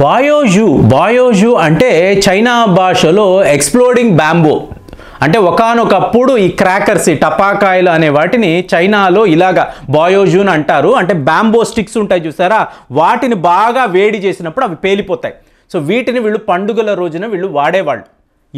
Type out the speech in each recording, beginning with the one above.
బాయోజు బాయోజు అంటే చైనా భాషలో exploding bamboo అంటే ఒకనొకప్పుడు ఈ క్రాకర్స్ ఈ టపాకాయలు అనే వాటిని చైనాలో ఇలాగ బాయోజూన్ అంటారు అంటే బ్యాంబో స్టిక్స్ ఉంటాయి చూసారా వాటిని బాగా వేడి చేసినప్పుడు అవి పేలిపోతాయి సో వీటిని వీళ్ళు పండుగల రోజున వీళ్ళు వాడేవాళ్ళు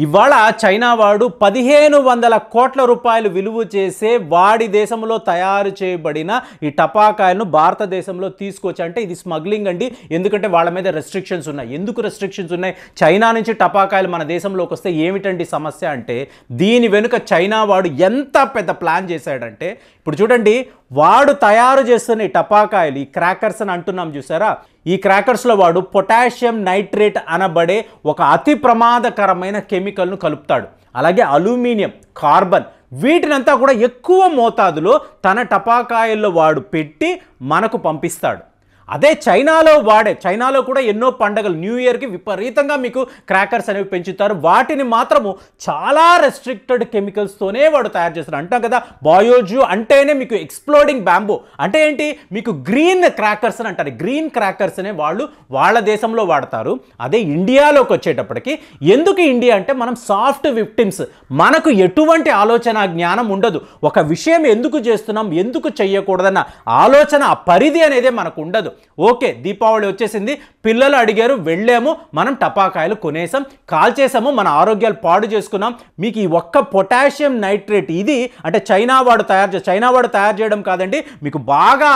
ఇవాళ చైనా వాడు పదిహేను వందల కోట్ల రూపాయలు విలువ చేసే వాడి దేశంలో తయారు చేయబడిన ఈ టపాకాయలను భారతదేశంలో తీసుకొచ్చి అంటే ఇది స్మగ్లింగ్ అండి ఎందుకంటే వాళ్ళ మీద రెస్ట్రిక్షన్స్ ఉన్నాయి ఎందుకు రెస్ట్రిక్షన్స్ ఉన్నాయి చైనా నుంచి టపాకాయలు మన దేశంలోకి వస్తే ఏమిటండి సమస్య అంటే దీని వెనుక చైనా వాడు ఎంత పెద్ద ప్లాన్ చేశాడంటే ఇప్పుడు చూడండి వాడు తయారు చేస్తున్న ఈ టపాకాయలు ఈ క్రాకర్స్ అని అంటున్నాం చూసారా ఈ క్రాకర్స్లో వాడు పొటాషియం నైట్రేట్ అనబడే ఒక అతి ప్రమాదకరమైన కెమికల్ను కలుపుతాడు అలాగే అల్యూమినియం కార్బన్ వీటినంతా కూడా ఎక్కువ మోతాదులో తన టపాకాయల్లో వాడు పెట్టి మనకు పంపిస్తాడు అదే చైనాలో వాడే చైనాలో కూడా ఎన్నో పండగలు న్యూ ఇయర్కి విపరీతంగా మీకు క్రాకర్స్ అనేవి పెంచుతారు వాటిని మాత్రము చాలా రెస్ట్రిక్టెడ్ కెమికల్స్తోనే వాడు తయారు చేస్తారు అంటాం కదా బయోజు అంటేనే మీకు ఎక్స్ప్లోడింగ్ బ్యాంబో అంటే ఏంటి మీకు గ్రీన్ క్రాకర్స్ అని అంటారు గ్రీన్ క్రాకర్స్ అనే వాళ్ళు వాళ్ళ దేశంలో వాడతారు అదే ఇండియాలోకి వచ్చేటప్పటికి ఎందుకు ఇండియా అంటే మనం సాఫ్ట్ విక్టిమ్స్ మనకు ఎటువంటి ఆలోచన జ్ఞానం ఉండదు ఒక విషయం ఎందుకు చేస్తున్నాం ఎందుకు చేయకూడదన్న ఆలోచన పరిధి అనేది మనకు ఉండదు ఓకే దీపావళి వచ్చేసింది పిల్లలు అడిగారు వెళ్ళాము మనం టపాకాయలు కొనేసాం కాల్చేసాము మన ఆరోగ్యాలు పాడు చేసుకున్నాం మీకు ఈ ఒక్క పొటాషియం నైట్రేట్ ఇది అంటే చైనా వాడు తయారు చే చైనా వాడు తయారు చేయడం కాదండి మీకు బాగా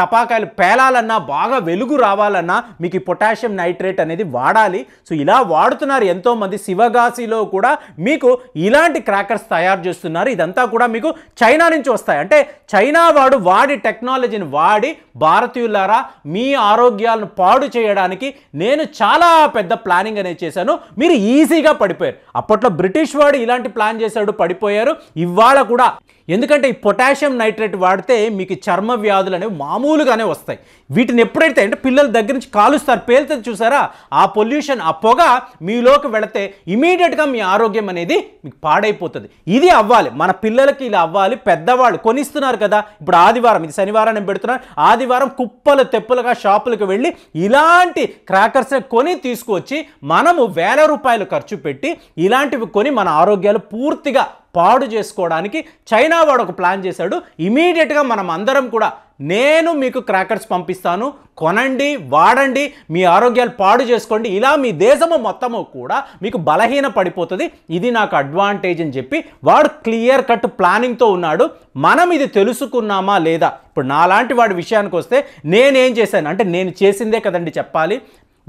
టపాకాయలు పేలాలన్నా బాగా వెలుగు రావాలన్నా మీకు ఈ పొటాషియం నైట్రేట్ అనేది వాడాలి సో ఇలా వాడుతున్నారు ఎంతోమంది శివగాసిలో కూడా మీకు ఇలాంటి క్రాకర్స్ తయారు చేస్తున్నారు ఇదంతా కూడా మీకు చైనా నుంచి వస్తాయి అంటే చైనా వాడు వాడి టెక్నాలజీని వాడి భారతీయుల ద్వారా మీ ఆరోగ్యాలను పాడు చేయడానికి నేను చాలా పెద్ద ప్లానింగ్ అనేది చేశాను మీరు ఈజీగా పడిపోయారు అప్పట్లో బ్రిటిష్ వాడు ఇలాంటి ప్లాన్ చేశాడు పడిపోయారు ఇవాళ కూడా ఎందుకంటే ఈ పొటాషియం నైట్రేట్ వాడితే మీకు చర్మ వ్యాధులు అనేవి మామూలుగానే వస్తాయి వీటిని ఎప్పుడైతే అంటే పిల్లల దగ్గర నుంచి కాలుస్తారు పేలుతుంది చూసారా ఆ పొల్యూషన్ ఆ పొగ మీలోకి వెళితే ఇమీడియట్గా మీ ఆరోగ్యం అనేది మీకు పాడైపోతుంది ఇది అవ్వాలి మన పిల్లలకి ఇలా అవ్వాలి పెద్దవాళ్ళు కొనిస్తున్నారు కదా ఇప్పుడు ఆదివారం ఇది శనివారం నేను పెడుతున్నాను ఆదివారం కుప్ప తెప్పలు తెప్పలుగా షాపులకు వెళ్ళి ఇలాంటి క్రాకర్స్ కొని తీసుకువచ్చి మనము వేల రూపాయలు ఖర్చు పెట్టి ఇలాంటివి కొని మన ఆరోగ్యాలు పూర్తిగా పాడు చేసుకోవడానికి చైనా వాడు ఒక ప్లాన్ చేశాడు ఇమీడియట్గా మనం అందరం కూడా నేను మీకు క్రాకర్స్ పంపిస్తాను కొనండి వాడండి మీ ఆరోగ్యాలు పాడు చేసుకోండి ఇలా మీ దేశము మొత్తము కూడా మీకు బలహీన పడిపోతుంది ఇది నాకు అడ్వాంటేజ్ అని చెప్పి వాడు క్లియర్ కట్ ప్లానింగ్తో ఉన్నాడు మనం ఇది తెలుసుకున్నామా లేదా ఇప్పుడు నాలాంటి వాడి విషయానికి వస్తే నేనేం చేశాను అంటే నేను చేసిందే కదండి చెప్పాలి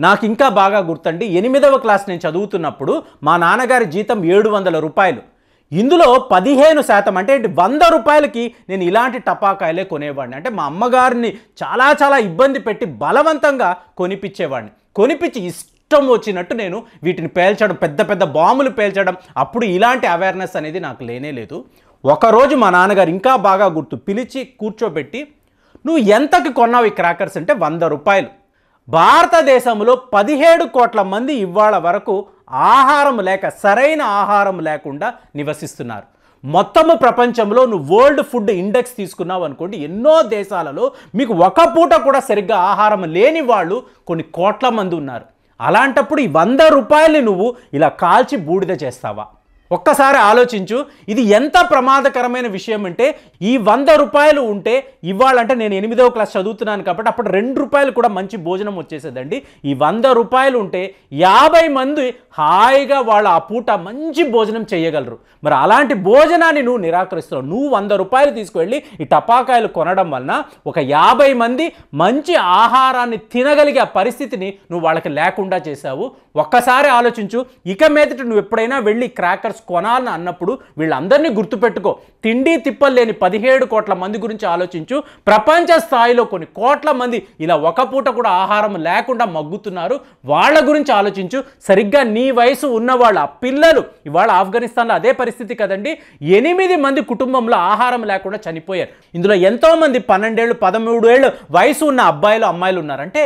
నాకు ఇంకా బాగా గుర్తండి ఎనిమిదవ క్లాస్ నేను చదువుతున్నప్పుడు మా నాన్నగారి జీతం ఏడు వందల రూపాయలు ఇందులో పదిహేను శాతం అంటే వంద రూపాయలకి నేను ఇలాంటి టపాకాయలే కొనేవాడిని అంటే మా అమ్మగారిని చాలా చాలా ఇబ్బంది పెట్టి బలవంతంగా కొనిపించేవాడిని కొనిపించి ఇష్టం వచ్చినట్టు నేను వీటిని పేల్చడం పెద్ద పెద్ద బాంబులు పేల్చడం అప్పుడు ఇలాంటి అవేర్నెస్ అనేది నాకు లేనే లేదు ఒకరోజు మా నాన్నగారు ఇంకా బాగా గుర్తు పిలిచి కూర్చోబెట్టి నువ్వు ఎంతకి కొన్నావు ఈ క్రాకర్స్ అంటే వంద రూపాయలు భారతదేశంలో పదిహేడు కోట్ల మంది ఇవాళ వరకు ఆహారం లేక సరైన ఆహారం లేకుండా నివసిస్తున్నారు మొత్తము ప్రపంచంలో నువ్వు వరల్డ్ ఫుడ్ ఇండెక్స్ తీసుకున్నావు అనుకోండి ఎన్నో దేశాలలో మీకు ఒక పూట కూడా సరిగ్గా ఆహారం లేని వాళ్ళు కొన్ని కోట్ల మంది ఉన్నారు అలాంటప్పుడు ఈ వంద రూపాయలు నువ్వు ఇలా కాల్చి బూడిద చేస్తావా ఒక్కసారి ఆలోచించు ఇది ఎంత ప్రమాదకరమైన విషయం అంటే ఈ వంద రూపాయలు ఉంటే ఇవ్వాలంటే నేను ఎనిమిదవ క్లాస్ చదువుతున్నాను కాబట్టి అప్పుడు రెండు రూపాయలు కూడా మంచి భోజనం వచ్చేసేదండి ఈ వంద రూపాయలు ఉంటే యాభై మంది హాయిగా వాళ్ళ ఆ పూట మంచి భోజనం చేయగలరు మరి అలాంటి భోజనాన్ని నువ్వు నిరాకరిస్తావు నువ్వు వంద రూపాయలు తీసుకువెళ్ళి ఈ టపాకాయలు కొనడం వలన ఒక యాభై మంది మంచి ఆహారాన్ని తినగలిగే పరిస్థితిని నువ్వు వాళ్ళకి లేకుండా చేశావు ఒక్కసారి ఆలోచించు ఇక మీదట నువ్వు ఎప్పుడైనా వెళ్ళి క్రాకర్స్ రికార్డ్స్ కొనాలని అన్నప్పుడు వీళ్ళందరినీ గుర్తుపెట్టుకో తిండి తిప్పలు లేని పదిహేడు కోట్ల మంది గురించి ఆలోచించు ప్రపంచ స్థాయిలో కొన్ని కోట్ల మంది ఇలా ఒక పూట కూడా ఆహారం లేకుండా మగ్గుతున్నారు వాళ్ళ గురించి ఆలోచించు సరిగ్గా నీ వయసు ఉన్న వాళ్ళ పిల్లలు ఇవాళ ఆఫ్ఘనిస్తాన్లో అదే పరిస్థితి కదండి ఎనిమిది మంది కుటుంబంలో ఆహారం లేకుండా చనిపోయారు ఇందులో ఎంతోమంది పన్నెండేళ్ళు పదమూడు ఏళ్ళు వయసు ఉన్న అబ్బాయిలు అమ్మాయిలు ఉన్నారంటే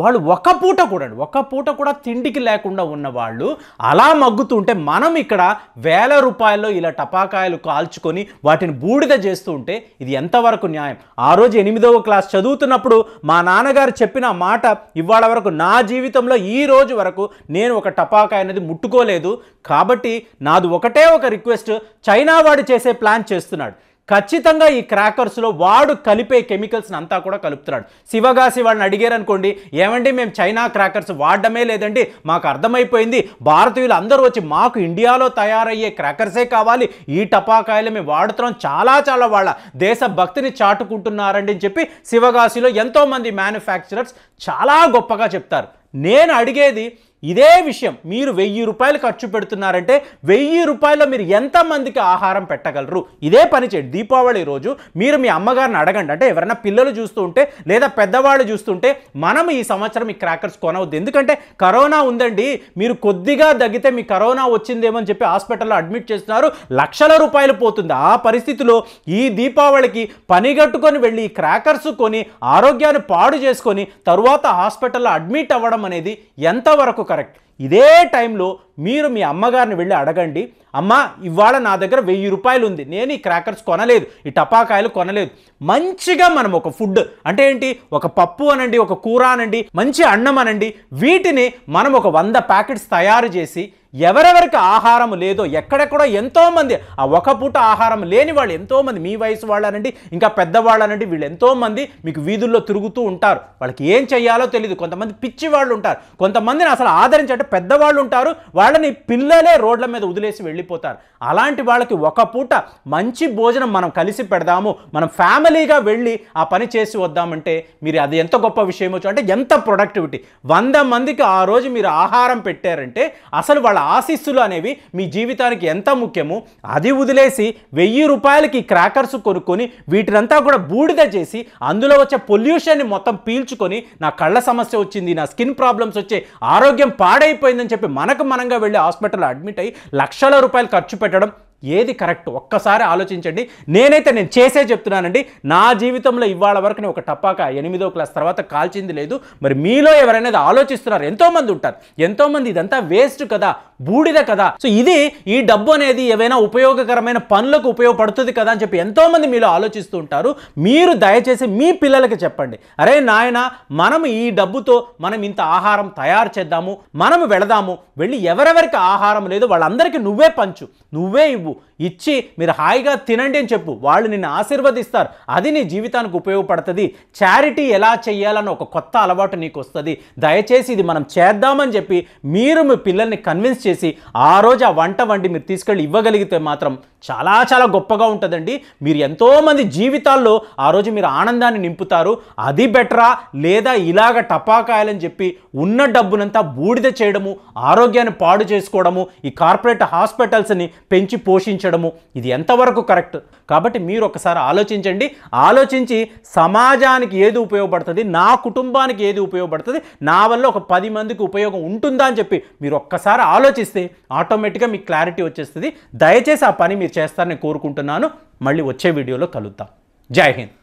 వాళ్ళు ఒక పూట కూడా ఒక పూట కూడా తిండికి లేకుండా ఉన్నవాళ్ళు అలా మగ్గుతుంటే మనం ఇక్కడ వేల రూపాయల్లో ఇలా టపాకాయలు కాల్చుకొని వాటిని బూడిద చేస్తూ ఉంటే ఇది ఎంతవరకు న్యాయం ఆ రోజు ఎనిమిదవ క్లాస్ చదువుతున్నప్పుడు మా నాన్నగారు చెప్పిన మాట ఇవాళ వరకు నా జీవితంలో ఈ రోజు వరకు నేను ఒక టపాకాయ అనేది ముట్టుకోలేదు కాబట్టి నాది ఒకటే ఒక రిక్వెస్ట్ చైనా వాడు చేసే ప్లాన్ చేస్తున్నాడు ఖచ్చితంగా ఈ క్రాకర్స్లో వాడు కలిపే కెమికల్స్ని అంతా కూడా కలుపుతున్నాడు శివగాసి వాడిని అడిగారు అనుకోండి ఏమండి మేము చైనా క్రాకర్స్ వాడడమే లేదండి మాకు అర్థమైపోయింది భారతీయులు అందరూ వచ్చి మాకు ఇండియాలో తయారయ్యే క్రాకర్సే కావాలి ఈ టపాకాయలు మేము వాడుతున్నాం చాలా చాలా వాళ్ళ దేశభక్తిని చాటుకుంటున్నారండి అని చెప్పి శివగాసిలో ఎంతోమంది మ్యానుఫ్యాక్చరర్స్ చాలా గొప్పగా చెప్తారు నేను అడిగేది ఇదే విషయం మీరు వెయ్యి రూపాయలు ఖర్చు పెడుతున్నారంటే వెయ్యి రూపాయలు మీరు ఎంతమందికి ఆహారం పెట్టగలరు ఇదే పని చేయండి దీపావళి రోజు మీరు మీ అమ్మగారిని అడగండి అంటే ఎవరైనా పిల్లలు చూస్తూ ఉంటే లేదా పెద్దవాళ్ళు చూస్తుంటే మనం ఈ సంవత్సరం ఈ క్రాకర్స్ కొనవద్దు ఎందుకంటే కరోనా ఉందండి మీరు కొద్దిగా దగ్గితే మీ కరోనా వచ్చిందేమో అని చెప్పి హాస్పిటల్లో అడ్మిట్ చేస్తున్నారు లక్షల రూపాయలు పోతుంది ఆ పరిస్థితిలో ఈ దీపావళికి పనిగట్టుకొని వెళ్ళి ఈ క్రాకర్స్ కొని ఆరోగ్యాన్ని పాడు చేసుకొని తరువాత హాస్పిటల్లో అడ్మిట్ అవ్వడం అనేది ఎంతవరకు करेक्ट ఇదే టైంలో మీరు మీ అమ్మగారిని వెళ్ళి అడగండి అమ్మ ఇవాళ నా దగ్గర వెయ్యి రూపాయలు ఉంది నేను ఈ క్రాకర్స్ కొనలేదు ఈ టపాకాయలు కొనలేదు మంచిగా మనం ఒక ఫుడ్ అంటే ఏంటి ఒక పప్పు అనండి ఒక కూర అనండి మంచి అన్నం అనండి వీటిని మనం ఒక వంద ప్యాకెట్స్ తయారు చేసి ఎవరెవరికి ఆహారం లేదో ఎక్కడెక్కడో ఎంతోమంది ఆ ఒక పూట ఆహారం లేని వాళ్ళు ఎంతోమంది మీ వయసు వాళ్ళనండి ఇంకా పెద్దవాళ్ళనండి వీళ్ళు ఎంతోమంది మీకు వీధుల్లో తిరుగుతూ ఉంటారు వాళ్ళకి ఏం చేయాలో తెలియదు కొంతమంది పిచ్చి వాళ్ళు ఉంటారు కొంతమందిని అసలు ఆదరించే పెద్దవాళ్ళు ఉంటారు వాళ్ళని పిల్లలే రోడ్ల మీద వదిలేసి వెళ్ళిపోతారు అలాంటి వాళ్ళకి ఒక పూట మంచి భోజనం మనం కలిసి పెడదాము మనం ఫ్యామిలీగా వెళ్ళి ఆ పని చేసి వద్దామంటే మీరు అది ఎంత గొప్ప విషయమో అంటే ఎంత ప్రొడక్టివిటీ వంద మందికి ఆ రోజు మీరు ఆహారం పెట్టారంటే అసలు వాళ్ళ ఆశీస్సులు అనేవి మీ జీవితానికి ఎంత ముఖ్యము అది వదిలేసి వెయ్యి రూపాయలకి క్రాకర్స్ కొనుక్కొని వీటినంతా కూడా బూడిద చేసి అందులో వచ్చే పొల్యూషన్ని మొత్తం పీల్చుకొని నా కళ్ళ సమస్య వచ్చింది నా స్కిన్ ప్రాబ్లమ్స్ వచ్చే ఆరోగ్యం పాడై అయిపోయిందని చెప్పి మనకు మనంగా వెళ్ళి హాస్పిటల్ అడ్మిట్ అయ్యి లక్షల రూపాయలు ఖర్చు పెట్టడం ఏది కరెక్ట్ ఒక్కసారి ఆలోచించండి నేనైతే నేను చేసే చెప్తున్నానండి నా జీవితంలో ఇవాళ వరకు నేను ఒక టపాక ఎనిమిదో క్లాస్ తర్వాత కాల్చింది లేదు మరి మీలో ఎవరైనా ఆలోచిస్తున్నారు ఎంతోమంది ఉంటారు ఎంతోమంది ఇదంతా వేస్ట్ కదా బూడిద కదా సో ఇది ఈ డబ్బు అనేది ఏవైనా ఉపయోగకరమైన పనులకు ఉపయోగపడుతుంది కదా అని చెప్పి ఎంతోమంది మీలో ఆలోచిస్తూ ఉంటారు మీరు దయచేసి మీ పిల్లలకి చెప్పండి అరే నాయన మనం ఈ డబ్బుతో మనం ఇంత ఆహారం తయారు చేద్దాము మనం వెళదాము వెళ్ళి ఎవరెవరికి ఆహారం లేదు వాళ్ళందరికీ నువ్వే పంచు నువ్వే ఇవ్వు ఇవ్వు ఇచ్చి మీరు హాయిగా తినండి అని చెప్పు వాళ్ళు నిన్ను ఆశీర్వదిస్తారు అది నీ జీవితానికి ఉపయోగపడుతుంది చారిటీ ఎలా చేయాలని ఒక కొత్త అలవాటు నీకు వస్తుంది దయచేసి ఇది మనం చేద్దామని చెప్పి మీరు మీ పిల్లల్ని కన్విన్స్ చేసి ఆ రోజు ఆ వంట వండి మీరు తీసుకెళ్ళి ఇవ్వగలిగితే మాత్రం చాలా చాలా గొప్పగా ఉంటుందండి మీరు ఎంతోమంది జీవితాల్లో ఆ రోజు మీరు ఆనందాన్ని నింపుతారు అది బెటరా లేదా ఇలాగ టపాకాయలని చెప్పి ఉన్న డబ్బునంతా బూడిద చేయడము ఆరోగ్యాన్ని పాడు చేసుకోవడము ఈ కార్పొరేట్ హాస్పిటల్స్ని పెంచి పో పోషించడము ఇది ఎంతవరకు కరెక్ట్ కాబట్టి మీరు ఒకసారి ఆలోచించండి ఆలోచించి సమాజానికి ఏది ఉపయోగపడుతుంది నా కుటుంబానికి ఏది ఉపయోగపడుతుంది నా వల్ల ఒక పది మందికి ఉపయోగం ఉంటుందా అని చెప్పి మీరు ఒక్కసారి ఆలోచిస్తే ఆటోమేటిక్గా మీకు క్లారిటీ వచ్చేస్తుంది దయచేసి ఆ పని మీరు చేస్తారని కోరుకుంటున్నాను మళ్ళీ వచ్చే వీడియోలో కలుద్దాం జై హింద్